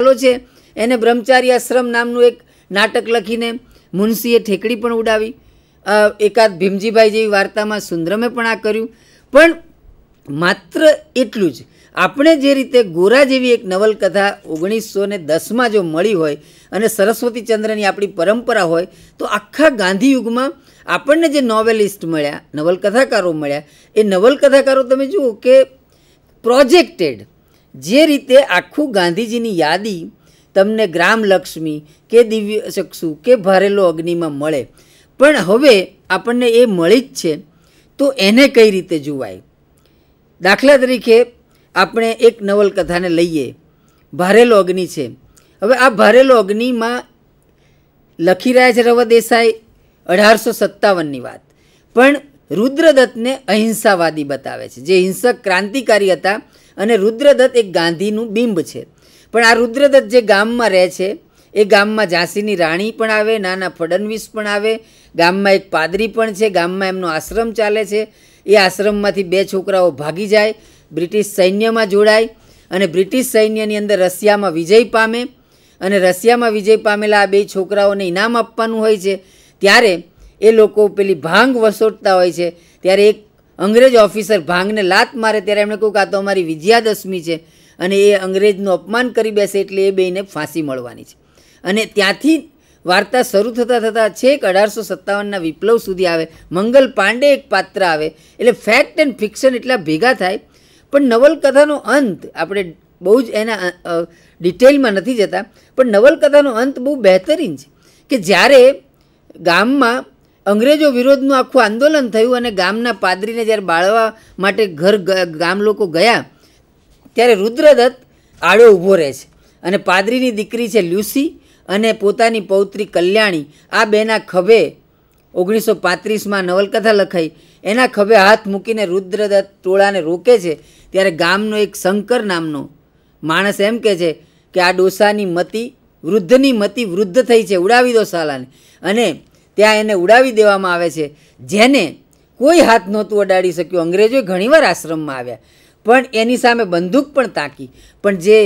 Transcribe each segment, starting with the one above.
ચાલો છે એને બ્રહ્મચારી આશ્રમ નામનું એક નાટક લખીને મુનશીએ ઠેકડી પણ ઉડાવી એકાદ ભીમજીભાઈ જેવી વાર્તામાં સુંદરમે પણ આ કર્યું પણ માત્ર એટલું જ આપણે જે રીતે ગોરા જેવી એક નવલકથા ઓગણીસો ને દસમાં જો મળી હોય અને સરસ્વતી ચંદ્રની આપણી પરંપરા હોય તો આખા ગાંધી યુગમાં આપણને જે નોવેલિસ્ટ મળ્યા નવલકથાકારો મળ્યા એ નવલકથાકારો તમે જુઓ કે પ્રોજેક્ટેડ જે રીતે આખું ગાંધીજીની યાદી તમને ગ્રામલક્ષ્મી કે દિવ્ય ચક્ષુ કે ભારેલો અગ્નિમાં મળે પણ હવે આપણને એ મળી જ છે તો એને કઈ રીતે જોવાય દાખલા તરીકે આપણે એક નવલકથાને લઈએ ભારેલો અગ્નિ છે હવે આ ભારેલો અગ્નિમાં લખી રહ્યા છે રવ દેસાઈ અઢારસો સત્તાવનની વાત પણ રુદ્રદત્તને અહિંસાવાદી બતાવે છે જે હિંસક ક્રાંતિકારી હતા અને રુદ્રદત્ત એક ગાંધીનું બિંબ છે પણ આ રુદ્રદત્ત જે ગામમાં રહે છે એ ગામમાં ઝાંસીની રાણી પણ આવે નાના ફડણવીસ પણ આવે ગામમાં એક પાદરી પણ છે ગામમાં એમનો આશ્રમ ચાલે છે એ આશ્રમમાંથી બે છોકરાઓ ભાગી જાય બ્રિટિશ સૈન્યમાં જોડાય અને બ્રિટિશ સૈન્યની અંદર રશિયામાં વિજય પામે અને રશિયામાં વિજય પામેલા આ બે છોકરાઓને ઇનામ આપવાનું હોય છે ત્યારે એ લોકો પેલી ભાંગ વસોટતા હોય છે ત્યારે એક અંગ્રેજ ઓફિસર ભાંગને લાત મારે ત્યારે એમણે કહ્યું કે આ તો અમારી વિજયાદશમી છે અને એ અંગ્રેજનું અપમાન કરી બેસે એટલે એ બેને ફાંસી મળવાની છે અને ત્યાંથી વાર્તા શરૂ થતાં થતાં છેક અઢારસો સત્તાવનના વિપ્લવ સુધી આવે મંગલ પાંડે એક પાત્ર આવે એટલે ફેક્ટ એન્ડ ફિક્શન એટલા ભેગા થાય પણ નવલકથાનો અંત આપણે બહુ જ એના ડિટેલમાં નથી જતા પણ નવલકથાનો અંત બહુ બહેતરીન છે કે જ્યારે ગામમાં અંગ્રેજો વિરોધનું આખું આંદોલન થયું અને ગામના પાદરીને જ્યારે બાળવા માટે ઘર ગામ લોકો ગયા ત્યારે રુદ્રદત્ત આડો ઊભો રહે છે અને પાદરીની દીકરી છે લ્યુસી અને પોતાની પૌત્રી કલ્યાણી આ બેના ખભે ઓગણીસો પાંત્રીસમાં નવલકથા લખાઈ એના ખભે હાથ મૂકીને રુદ્રદત્ત ટોળાને રોકે છે ત્યારે ગામનો એક શંકર નામનો માણસ એમ કહે છે કે આ ડોસાની મતી વૃદ્ધની મતી વૃદ્ધ થઈ છે ઉડાવી દો સાલાને અને ત્યાં એને ઉડાવી દેવામાં આવે છે જેને કોઈ હાથ નહોતું અડાડી શક્યું અંગ્રેજોએ ઘણીવાર આશ્રમમાં આવ્યા પણ એની સામે બંદૂક પણ તાકી પણ જે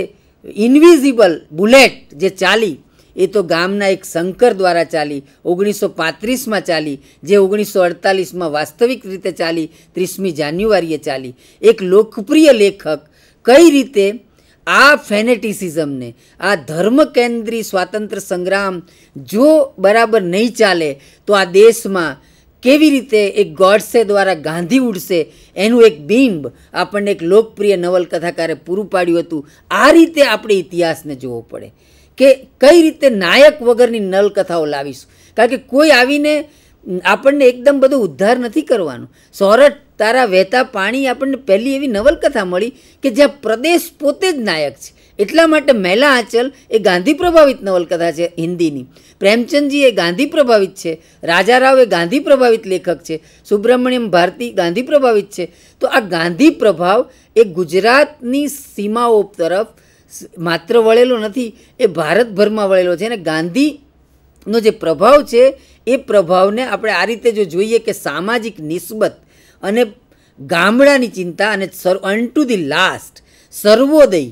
ઇન્વિઝિબલ બુલેટ જે ચાલી એ તો ગામના એક શંકર દ્વારા ચાલી ઓગણીસો પાંત્રીસમાં ચાલી જે ઓગણીસો અડતાલીસમાં વાસ્તવિક રીતે ચાલી ત્રીસમી જાન્યુઆરીએ ચાલી એક લોકપ્રિય લેખક કઈ રીતે આ ફેનેટિસિઝમને આ ધર્મ કેન્દ્રી સ્વાતંત્ર્ય સંગ્રામ જો બરાબર નહીં ચાલે તો આ દેશમાં કેવી રીતે એક ગોડસે દ્વારા ગાંધી ઉડશે એનું એક બિંબ આપણને એક લોકપ્રિય નવલકથાકારે પૂરું પાડ્યું હતું આ રીતે આપણે ઇતિહાસને જોવો પડે કે કઈ રીતે નાયક વગરની નલકથાઓ લાવીશું કારણ કે કોઈ આવીને આપણને એકદમ બધું ઉદ્ધાર નથી કરવાનું સોરઠ તારા વહેતા પાણી આપણને પહેલી એવી નવલકથા મળી કે જ્યાં પ્રદેશ પોતે જ નાયક છે એટલા માટે મેલા આંચલ એ ગાંધી પ્રભાવિત નવલકથા છે હિન્દીની પ્રેમચંદજી એ ગાંધી પ્રભાવિત છે રાજા રાવ એ ગાંધી પ્રભાવિત લેખક છે સુબ્રમણ્યમ ભારતી ગાંધી પ્રભાવિત છે તો આ ગાંધી પ્રભાવ એ ગુજરાતની સીમાઓ તરફ માત્ર વળેલો નથી એ ભારતભરમાં વળેલો છે અને ગાંધીનો જે પ્રભાવ છે એ પ્રભાવને આપણે આ રીતે જો જોઈએ કે સામાજિક નિસ્બત અને ગામડાની ચિંતા અને સર unto the last Sarvodaya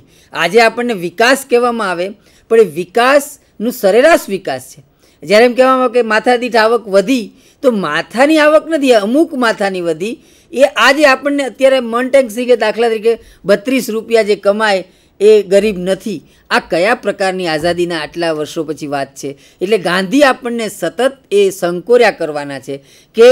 આજે આપણને વિકાસ કહેવામાં આવે પણ એ વિકાસનું સરેરાશ વિકાસ છે જ્યારે એમ કહેવામાં આવે કે માથા આવક વધી તો માથાની આવક નથી અમુક માથાની વધી એ આજે આપણને અત્યારે મન ટેન્ક કે દાખલા તરીકે બત્રીસ રૂપિયા જે કમાય એ ગરીબ નથી આ કયા પ્રકારની આઝાદીના આટલા વર્ષો પછી વાત છે એટલે ગાંધી આપણને સતત એ સંકોર્યા કરવાના છે કે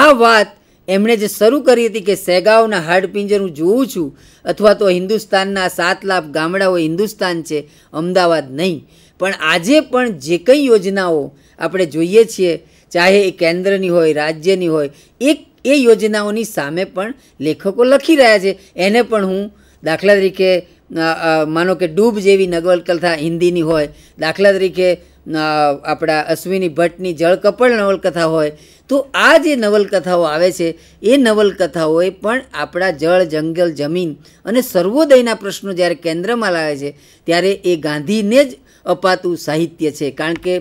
આ વાત એમણે જે શરૂ કરી હતી કે સેગાઓના હાડપિંજર હું જોઉં છું અથવા તો હિન્દુસ્તાનના સાત લાભ ગામડાઓ હિન્દુસ્તાન છે અમદાવાદ નહીં પણ આજે પણ જે કંઈ યોજનાઓ આપણે જોઈએ છીએ ચાહે એ કેન્દ્રની હોય રાજ્યની હોય એક એ યોજનાઓની સામે પણ લેખકો લખી રહ્યા છે એને પણ હું દાખલા તરીકે માનો કે ડૂબ જેવી નવલકથા હિન્દીની હોય દાખલા તરીકે આપણા અશ્વિની ભટ્ટની જળકપળ નવલકથા હોય તો આ જે નવલકથાઓ આવે છે એ નવલકથાઓએ પણ આપણા જળ જંગલ જમીન અને સર્વોદયના પ્રશ્નો જ્યારે કેન્દ્રમાં લાવે છે ત્યારે એ ગાંધીને જ અપાતું સાહિત્ય છે કારણ કે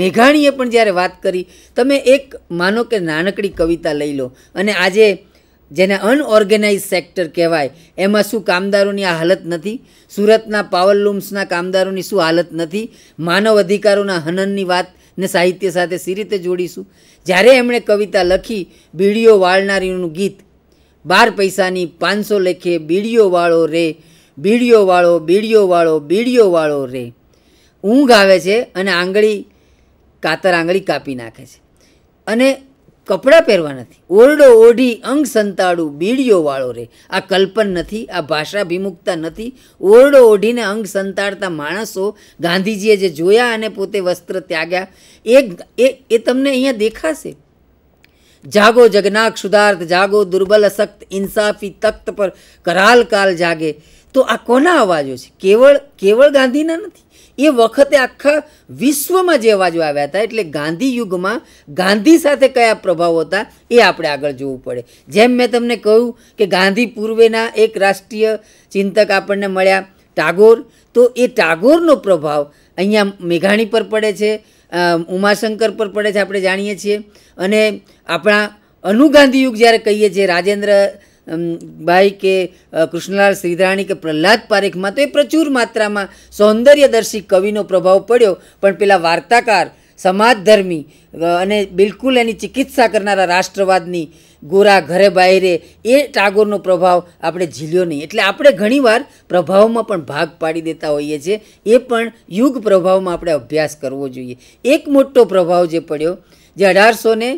મેઘાણીએ પણ જ્યારે વાત કરી તમે એક માનો કે નાનકડી કવિતા લઈ લો અને આજે જેને અનઓર્ગેનાઇઝ સેક્ટર કહેવાય એમાં શું કામદારોની આ હાલત નથી સુરતના પાવરલૂમ્સના કામદારોની શું હાલત નથી માનવ અધિકારોના હનનની વાત ને સાહિત્ય સાથે સી રીતે જોડીશું જ્યારે એમણે કવિતા લખી બીડીઓ વાળનારીનું ગીત બાર પૈસાની પાંચસો લેખે બીડીઓ વાળો રે બીડીઓ વાળો બીડીઓ વાળો બીડીઓ વાળો રે ઊંઘ આવે છે અને આંગળી કાતર આંગળી કાપી નાખે છે અને કપડાં પહેરવા નથી ઓરડો ઓઢી અંગ સંતાડું બીડીઓ વાળો રે આ કલ્પન નથી આ ભાષાભિમુખતા નથી ઓરડો ઓઢીને અંગ સંતાડતા માણસો ગાંધીજીએ જે જોયા અને પોતે વસ્ત્ર ત્યાગ્યા એ એ એ તમને અહીંયા દેખાશે જાગો જગનાક સુધાર્થ જાગો દુર્બલ અશક્ત ઇન્સાફી તખ્ત પર કરાલ કાલ જાગે તો આ કોના અવાજો છે કેવળ કેવળ ગાંધીના નથી એ વખતે આખા વિશ્વમાં જે અવાજો આવ્યા હતા એટલે ગાંધી યુગમાં ગાંધી સાથે કયા પ્રભાવો હતા એ આપણે આગળ જોવું પડે જેમ મેં તમને કહ્યું કે ગાંધી પૂર્વેના એક રાષ્ટ્રીય ચિંતક આપણને મળ્યા ટાગોર તો એ ટાગોરનો પ્રભાવ અહીંયા મેઘાણી પર પડે છે ઉમાશંકર પર પડે છે આપણે જાણીએ છીએ અને આપણા અનુગાંધી યુગ જ્યારે કહીએ છીએ રાજેન્દ્ર બાઈ કે કૃષ્ણલાલ શ્રીધરાણી કે પ્રહલાદ પારેખમાં તો એ પ્રચુર માત્રામાં સૌંદર્યદર્શી કવિનો પ્રભાવ પડ્યો પણ પેલા વાર્તાકાર સમાજધર્મી અને બિલકુલ એની ચિકિત્સા કરનારા રાષ્ટ્રવાદની ગોરા ઘરે બહારે એ ટાગોરનો પ્રભાવ આપણે ઝીલ્યો નહીં એટલે આપણે ઘણીવાર પ્રભાવમાં પણ ભાગ પાડી દેતા હોઈએ છીએ એ પણ યુગ પ્રભાવમાં આપણે અભ્યાસ કરવો જોઈએ એક મોટો પ્રભાવ જે પડ્યો જે અઢારસો ને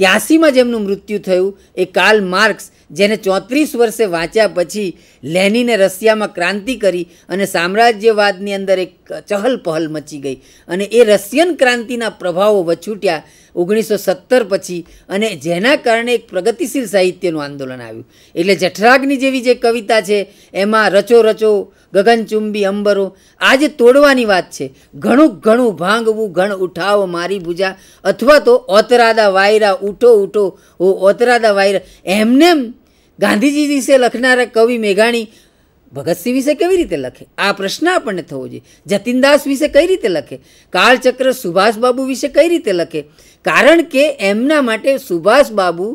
ત્યાસીમાં જેમનું મૃત્યુ થયું એ કાર્લ માર્ક્સ જેને ચોત્રીસ વર્ષે વાંચ્યા પછી લેનીને રશિયામાં ક્રાંતિ કરી અને સામ્રાજ્યવાદની અંદર એક ચહલ પહલ મચી ગઈ અને એ રશિયન ક્રાંતિના પ્રભાવો વછૂટ્યા ઓગણીસો સત્તર પછી અને જેના કારણે એક પ્રગતિશીલ સાહિત્યનું આંદોલન આવ્યું એટલે જઠરાગની જેવી જે કવિતા છે એમાં રચો રચો ગગનચુંબી અંબરો આ જે તોડવાની વાત છે ઘણું ઘણું ભાંગવું ઘણ ઉઠાવ મારી ભૂજા અથવા તો ઓતરાદા વાયરા ઉઠો ઉઠો ઓ ઓતરાદા વાયરા એમને ગાંધીજી વિશે લખનારા કવિ મેઘાણી ભગતસિંહ વિશે કેવી રીતે લખે આ પ્રશ્ન આપણને થવો જોઈએ જતીનદાસ વિશે કઈ રીતે લખે કાળચક્ર સુભાષબાબુ વિશે કઈ રીતે લખે કારણ કે એમના માટે સુભાષબાબુ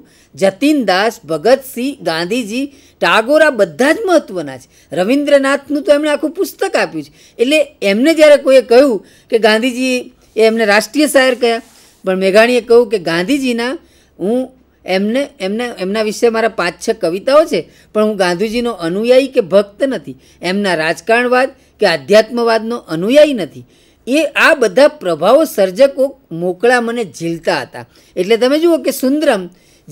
જતીનદાસ ભગતસિંહ ગાંધીજી ટાગોર આ બધા જ મહત્ત્વના છે રવિન્દ્રનાથનું તો એમણે આખું પુસ્તક આપ્યું છે એટલે એમને જ્યારે કોઈએ કહ્યું કે ગાંધીજી એ એમને રાષ્ટ્રીય શાયર કયા પણ મેઘાણીએ કહ્યું કે ગાંધીજીના હું એમને એમને એમના વિશે મારા પાંચ છ કવિતાઓ છે પણ હું ગાંધીજીનો અનુયાયી કે ભક્ત નથી એમના રાજકારણવાદ કે આધ્યાત્મવાદનો અનુયાયી નથી એ આ બધા પ્રભાવો સર્જકો મોકળા મને ઝીલતા હતા એટલે તમે જુઓ કે સુંદરમ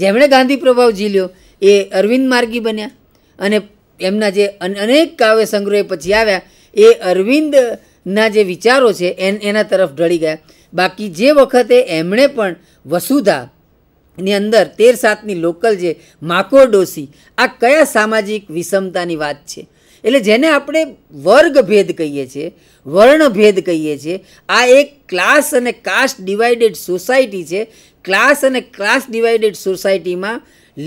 જેમણે ગાંધી પ્રભાવ ઝીલ્યો એ અરવિંદ માર્ગી બન્યા અને એમના જે અનેક કાવ્ય સંગ્રહ પછી આવ્યા એ અરવિંદના જે વિચારો છે એ એના તરફ ઢળી ગયા બાકી જે વખતે એમણે પણ વસુધા ની અંદર તેર સાતની લોકલ જે માકોડોસી આ કયા સામાજિક વિષમતાની વાત છે એટલે જેને આપણે વર્ગભેદ કહીએ છીએ વર્ણભેદ કહીએ છીએ આ એક ક્લાસ અને કાસ્ટ ડિવાઇડેડ સોસાયટી છે ક્લાસ અને ક્લાસ ડિવાઇડેડ સોસાયટીમાં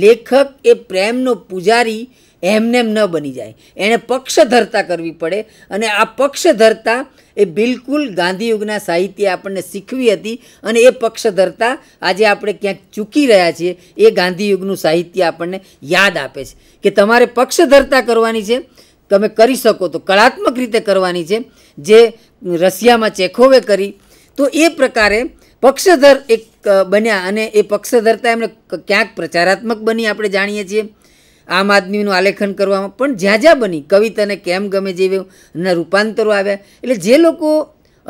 લેખક એ પ્રેમનો પૂજારી એમનેમ ન બની જાય એણે પક્ષધરતા કરવી પડે અને આ પક્ષધરતા એ બિલકુલ ગાંધીયુગના સાહિત્ય આપણને શીખવી હતી અને એ પક્ષધરતા આજે આપણે ક્યાંક ચૂકી રહ્યા છીએ એ ગાંધીયુગનું સાહિત્ય આપણને યાદ આપે છે કે તમારે પક્ષધરતા કરવાની છે તમે કરી શકો તો કળાત્મક રીતે કરવાની છે જે રશિયામાં ચેખોવે કરી તો એ પ્રકારે પક્ષધર એક બન્યા અને એ પક્ષધરતા એમણે ક્યાંક પ્રચારાત્મક બની આપણે જાણીએ છીએ આમ આદમીનું આલેખન કરવામાં પણ જ્યાં જ્યાં બની કવિતાને કેમ ગમે જેવી રૂપાંતરો આવ્યા એટલે જે લોકો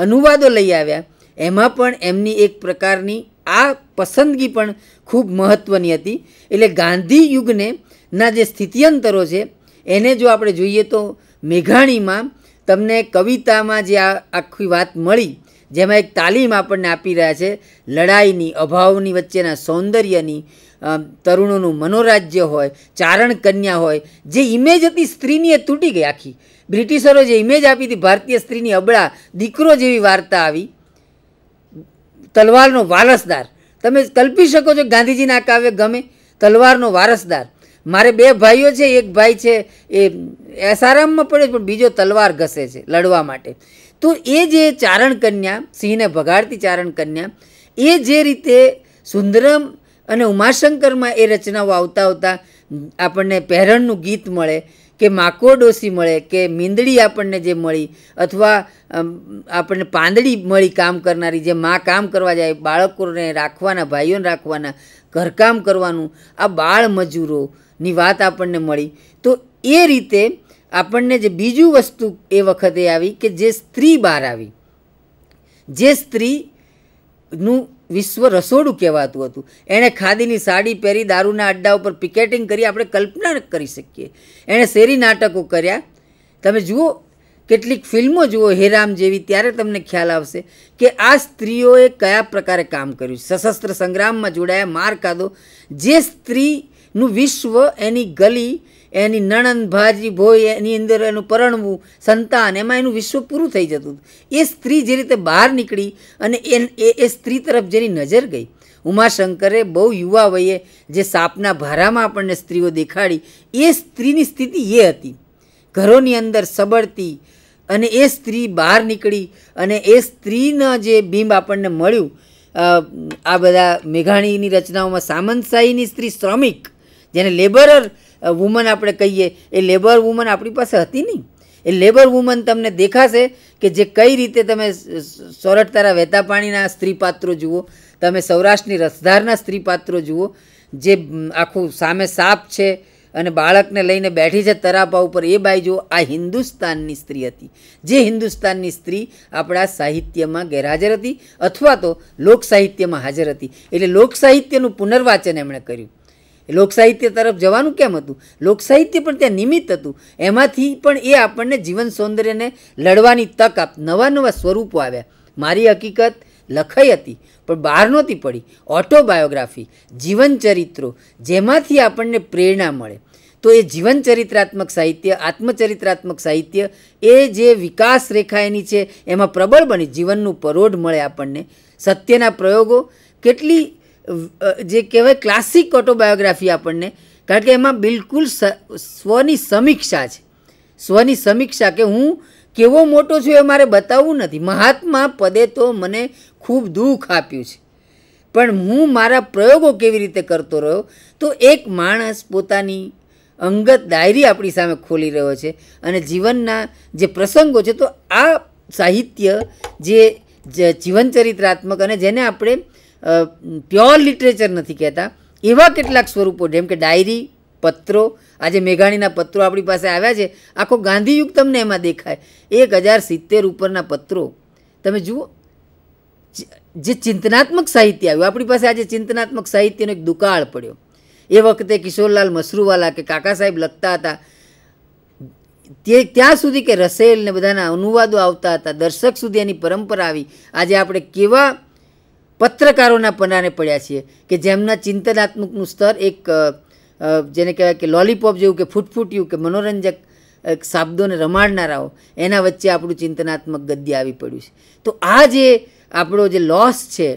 અનુવાદો લઈ આવ્યા એમાં પણ એમની એક પ્રકારની આ પસંદગી પણ ખૂબ મહત્ત્વની હતી એટલે ગાંધી યુગને ના જે સ્થિત્યંતરો છે એને જો આપણે જોઈએ તો મેઘાણીમાં તમને કવિતામાં જે આ આખી વાત મળી જેમાં એક તાલીમ આપણને આપી રહ્યા છે લડાઈની અભાવની વચ્ચેના સૌંદર્યની તરુણોનું મનોરાજ્ય હોય ચારણ કન્યા હોય જે ઇમેજ હતી સ્ત્રીની એ તૂટી ગઈ આખી બ્રિટિશરો જે ઇમેજ આપી હતી ભારતીય સ્ત્રીની અબળા દીકરો જેવી વાર્તા આવી તલવારનો વારસદાર તમે કલ્પી શકો છો ગાંધીજીના કાવ્ય ગમે તલવારનો વારસદાર મારે બે ભાઈઓ છે એક ભાઈ છે એ એસારામમાં પડ્યો પણ બીજો તલવાર ઘસે છે લડવા માટે તો એ જે ચારણ કન્યા સિંહને ભગાડતી ચારણ કન્યા એ જે રીતે સુંદરમ અને ઉમાશંકરમાં એ રચનાઓ આવતા આવતા આપણને પહેરણનું ગીત મળે કે માકોડોસી મળે કે મીંદડી આપણને જે મળી અથવા આપણને પાંદડી મળી કામ કરનારી જે મા કામ કરવા જાય બાળકોને રાખવાના ભાઈઓને રાખવાના ઘરકામ કરવાનું આ બાળ મજૂરોની વાત આપણને મળી તો એ રીતે આપણને જે બીજું વસ્તુ એ વખતે આવી કે જે સ્ત્રી બહાર આવી જે સ્ત્રીનું વિશ્વ રસોડું કહેવાતું હતું એણે ખાદીની સાડી પહેરી દારૂના અડ્ડા ઉપર પિકેટિંગ કરી આપણે કલ્પના કરી શકીએ એણે શેરી નાટકો કર્યા તમે જુઓ કેટલીક ફિલ્મો જુઓ હેરામ જેવી ત્યારે તમને ખ્યાલ આવશે કે આ સ્ત્રીઓએ કયા પ્રકારે કામ કર્યું સશસ્ત્ર સંગ્રામમાં જોડાયા માર કાદો જે સ્ત્રીનું વિશ્વ એની ગલી એની નણંદ ભાજી ભોય એની અંદર એનું પરણવું સંતાન એમાં એનું વિશ્વ પૂરું થઈ જતું એ સ્ત્રી જે રીતે બહાર નીકળી અને એ એ સ્ત્રી તરફ જેની નજર ગઈ ઉમાશંકરે બહુ યુવા વયે જે સાપના ભારામાં આપણને સ્ત્રીઓ દેખાડી એ સ્ત્રીની સ્થિતિ એ હતી ઘરોની અંદર સબળતી અને એ સ્ત્રી બહાર નીકળી અને એ સ્ત્રીના જે બિંબ આપણને મળ્યું આ બધા મેઘાણીની રચનાઓમાં સામંતશાહીની સ્ત્રી શ્રમિક જેને લેબરર વુમન આપણે કહીએ એ લેબર વુમન આપણી પાસે હતી નહીં એ લેબર વુમન તમને દેખાશે કે જે કઈ રીતે તમે સોરઠ તારા વહેતા પાણીના સ્ત્રી જુઓ તમે સૌરાષ્ટ્રની રસધારના સ્ત્રીપાત્રો જુઓ જે આખું સામે સાપ છે અને બાળકને લઈને બેઠી છે તરાપા ઉપર એ બાઈ જુઓ આ હિન્દુસ્તાનની સ્ત્રી હતી જે હિન્દુસ્તાનની સ્ત્રી આપણા સાહિત્યમાં ગેરહાજર હતી અથવા તો લોક સાહિત્યમાં હાજર હતી એટલે લોક સાહિત્યનું પુનર્વાચન એમણે કર્યું લોકસાહિત્ય તરફ જવાનું કેમ હતું લોકસાહિત્ય પણ ત્યાં નિમિત્ત હતું એમાંથી પણ એ આપણને જીવન સૌંદર્યને લડવાની તક આપ નવા નવા સ્વરૂપો આવ્યા મારી હકીકત લખાઈ હતી પણ બહાર નહોતી પડી ઓટોબાયોગ્રાફી જીવનચરિત્રો જેમાંથી આપણને પ્રેરણા મળે તો એ જીવન ચરિત્રાત્મક સાહિત્ય આત્મચરિત્રાત્મક સાહિત્ય એ જે વિકાસ રેખા એની છે એમાં પ્રબળ બની જીવનનું પરોઢ મળે આપણને સત્યના પ્રયોગો કેટલી જે કહેવાય ક્લાસિક ઓટોબાયોગ્રાફી આપણને કારણ કે એમાં બિલકુલ સ્વની સમીક્ષા છે સ્વની સમીક્ષા કે હું કેવો મોટો છું એ મારે બતાવવું નથી મહાત્મા પદે તો મને ખૂબ દુઃખ આપ્યું છે પણ હું મારા પ્રયોગો કેવી રીતે કરતો રહ્યો તો એક માણસ પોતાની અંગત ડાયરી આપણી સામે ખોલી રહ્યો છે અને જીવનના જે પ્રસંગો છે તો આ સાહિત્ય જે જીવનચરિત્રાત્મક અને જેને આપણે પ્યોર લિટરેચર નથી કહેતા એવા કેટલાક સ્વરૂપો જેમ કે ડાયરી પત્રો આજે મેઘાણીના પત્રો આપણી પાસે આવ્યા છે આખો ગાંધીયુગ તમને એમાં દેખાય એક હજાર સિત્તેર ઉપરના પત્રો તમે જુઓ જે ચિંતનાત્મક સાહિત્ય આવ્યું આપણી પાસે આજે ચિંતનાત્મક સાહિત્યનો એક દુકાળ પડ્યો એ વખતે કિશોરલાલ મસરૂવાલા કે કાકા સાહેબ લખતા હતા તે ત્યાં સુધી કે રસેલ ને બધાના અનુવાદો આવતા હતા દર્શક સુધી એની પરંપરા આવી આજે આપણે કેવા પત્રકારોના પનાને પડ્યા છીએ કે જેમના ચિંતનાત્મકનું સ્તર એક જેને કહેવાય કે લોલીપોપ જેવું કે ફૂટફૂટ્યું કે મનોરંજક શાબ્દોને રમાડનારાઓ એના વચ્ચે આપણું ચિંતનાત્મક ગદ્ય આવી પડ્યું છે તો આ જે આપણો જે લોસ છે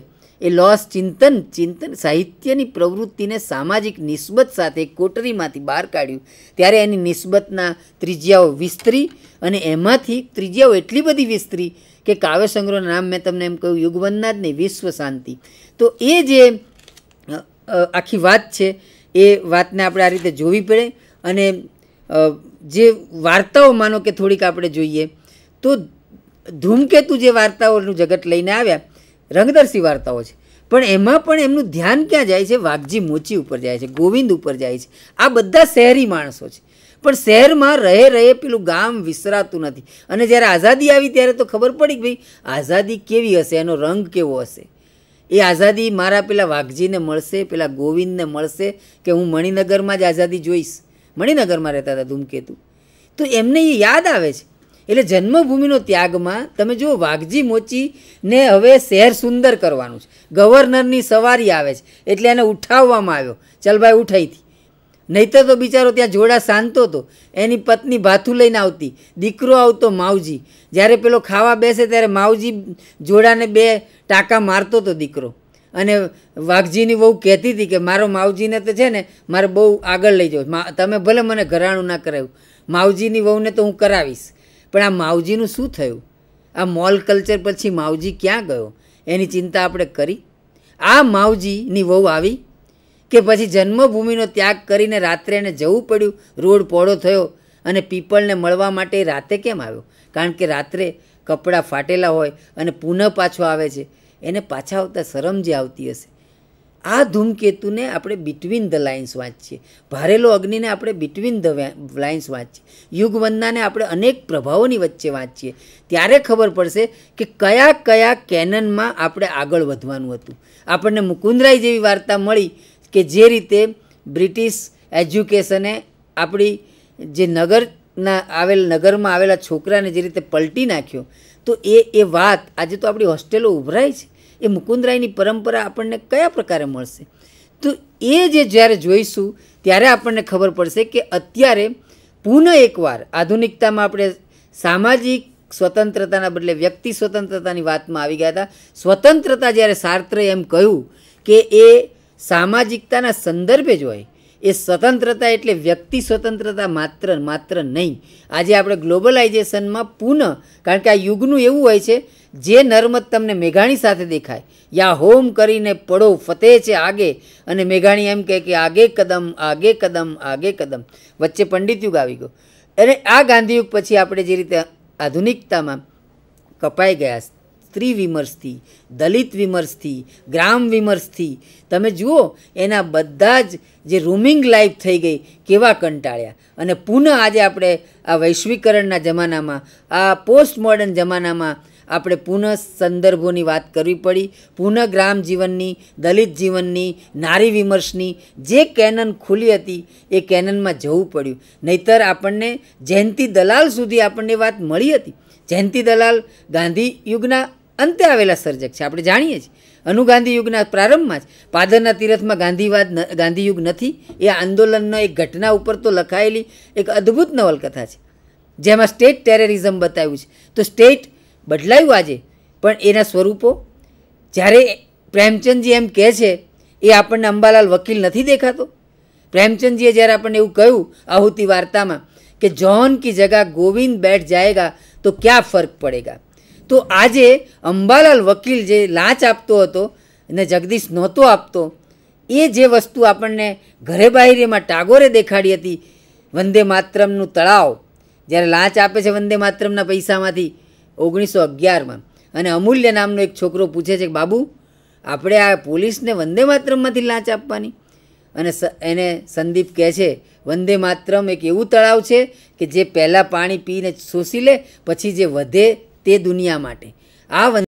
એ લોસ ચિંતન ચિંતન સાહિત્યની પ્રવૃત્તિને સામાજિક નિસ્બત સાથે કોટરીમાંથી બહાર કાઢ્યું ત્યારે એની નિસ્બતના ત્રિજ્યાઓ વિસ્તરી અને એમાંથી ત્રિજ્યાઓ એટલી બધી વિસ્તરી કે કાવ્ય સંગ્રહનું નામ મેં તમને એમ કહ્યું યુગવનના જ નહીં વિશ્વ શાંતિ તો એ જે આખી વાત છે એ વાતને આપણે આ રીતે જોવી પડે અને જે વાર્તાઓ માનો કે થોડીક આપણે જોઈએ તો ધૂમકેતુ જે વાર્તાઓનું જગત લઈને આવ્યા રંગદર્શી વાર્તાઓ છે પણ એમાં પણ એમનું ધ્યાન ક્યાં જાય છે વાઘજી મોચી ઉપર જાય છે ગોવિંદ ઉપર જાય છે આ બધા શહેરી માણસો છે પણ શહેરમાં રહે રહે પેલું ગામ વિસરાતું નથી અને જ્યારે આઝાદી આવી ત્યારે તો ખબર પડી કે ભાઈ આઝાદી કેવી હશે એનો રંગ કેવો હશે એ આઝાદી મારા પેલા વાઘજીને મળશે પેલા ગોવિંદને મળશે કે હું મણિનગરમાં જ આઝાદી જોઈશ મણિનગરમાં રહેતા હતા ધૂમકેતુ તો એમને એ યાદ આવે છે એટલે જન્મભૂમિનો ત્યાગમાં તમે જુઓ વાઘજી મોચીને હવે શહેર સુંદર કરવાનું છે ગવર્નરની સવારી આવે છે એટલે એને ઉઠાવવામાં આવ્યો ચાલ ભાઈ ઉઠાઈથી નહીતર તો બિચારો ત્યાં જોડા સાંધતો હતો એની પત્ની ભાથું લઈને આવતી દીકરો આવતો માવજી જ્યારે પેલો ખાવા બેસે ત્યારે માવજી જોડાને બે ટાંકા મારતો હતો દીકરો અને વાઘજીની બહુ કહેતી હતી કે મારો માવજીને તો છે ને મારે બહુ આગળ લઈ જાઓ તમે ભલે મને ઘરાણું ના કરાવ્યું માવજીની વહુને તો હું કરાવીશ પણ આ માવજીનું શું થયું આ મોલ કલ્ચર પછી માવજી ક્યાં ગયો એની ચિંતા આપણે કરી આ માવજીની વહુ આવી કે પછી જન્મભૂમિનો ત્યાગ કરીને રાત્રે એને જવું પડ્યું રોડ પોળો થયો અને પીપળને મળવા માટે રાતે કેમ આવ્યો કારણ કે રાત્રે કપડાં ફાટેલા હોય અને પુનઃ પાછો આવે છે એને પાછા આવતા શરમ જે આવતી હશે આ ધૂમકેતુને આપણે બિટવીન ધ લાઇન્સ વાંચીએ ભારેલો અગ્નિને આપણે બિટવીન ધ લાઇન્સ વાંચીએ યુગવંદનાને આપણે અનેક પ્રભાવોની વચ્ચે વાંચીએ ત્યારે ખબર પડશે કે કયા કયા કેનનમાં આપણે આગળ વધવાનું હતું આપણને મુકુંદરાય જેવી વાર્તા મળી કે જે રીતે બ્રિટિશ એજ્યુકેશને આપણી જે નગરના આવેલ નગરમાં આવેલા છોકરાને જે રીતે પલટી નાખ્યો તો એ એ વાત આજે તો આપણી હોસ્ટેલો ઉભરાય છે એ મુકુંદરાયની પરંપરા આપણને કયા પ્રકારે મળશે તો એ જે જ્યારે જોઈશું ત્યારે આપણને ખબર પડશે કે અત્યારે પુનઃ એકવાર આધુનિકતામાં આપણે સામાજિક સ્વતંત્રતાના બદલે વ્યક્તિ સ્વતંત્રતાની વાતમાં આવી ગયા હતા સ્વતંત્રતા જ્યારે સાર્ત્રે એમ કહ્યું કે એ સામાજિકતાના સંદર્ભે જ હોય એ સ્વતંત્રતા એટલે વ્યક્તિ સ્વતંત્રતા માત્ર માત્ર નહીં આજે આપણે ગ્લોબલાઇઝેશનમાં પુનઃ કારણ કે આ યુગનું એવું હોય છે જે નર્મદ તમને મેઘાણી સાથે દેખાય યા હોમ કરીને પડો ફતે છે આગે અને મેઘાણી એમ કહે કે આગે કદમ આગે કદમ આગે કદમ વચ્ચે પંડિત યુગ આવી ગયો અને આ ગાંધીયુગ પછી આપણે જે રીતે આધુનિકતામાં કપાઈ ગયા સ્ત્રી વિમર્શથી દલિત વિમર્શથી ગ્રામ વિમર્શથી તમે જુઓ એના બધા જ જે રૂમિંગ લાઈફ થઈ ગઈ કેવા કંટાળ્યા અને પુનઃ આજે આપણે આ વૈશ્વિકરણના જમાનામાં આ પોસ્ટ મોડર્ન જમાનામાં આપણે પુનઃ સંદર્ભોની વાત કરવી પડી પુનઃ ગ્રામ જીવનની દલિત જીવનની નારી વિમર્શની જે કેનન ખુલી હતી એ કેનનમાં જવું પડ્યું નહીતર આપણને જયંતિ દલાલ સુધી આપણને વાત મળી હતી જયંતિ દલાલ ગાંધી યુગના અંતે આવેલા સર્જક છે આપણે જાણીએ છીએ અનુગાંધી યુગના પ્રારંભમાં જ પાદરના તીરથમાં ગાંધીવાદ ગાંધી યુગ નથી એ આંદોલનનો એક ઘટના ઉપર તો લખાયેલી એક અદ્ભુત નવલકથા છે જેમાં સ્ટેટ ટેરરિઝમ બતાવ્યું છે તો સ્ટેટ બદલાયું આજે પણ એના સ્વરૂપો જ્યારે પ્રેમચંદજી એમ કહે છે એ આપણને અંબાલાલ વકીલ નથી દેખાતો પ્રેમચંદજીએ જ્યારે આપણને એવું કહ્યું આહુતિ વાર્તામાં કે જોન કી જગા ગોવિંદ બેઠ જાયગા તો ક્યાં ફર્ક પડેગા તો આજે અંબાલાલ વકીલ જે લાંચ આપતો હતો અને જગદીશ નહોતો આપતો એ જે વસ્તુ આપણને ઘરે બાહિરેમાં ટાગોરે દેખાડી હતી વંદે માતરમનું તળાવ જ્યારે લાંચ આપે છે વંદે માત્રમના પૈસામાંથી ઓગણીસો અગિયારમાં અને અમૂલ્ય નામનો એક છોકરો પૂછે છે કે બાબુ આપણે આ પોલીસને વંદે માત્રમમાંથી લાંચ આપવાની અને એને સંદીપ કહે છે વંદે માતરમ એક એવું તળાવ છે કે જે પહેલાં પાણી પીને શોષી લે પછી જે વધે તે દુનિયા માટે આ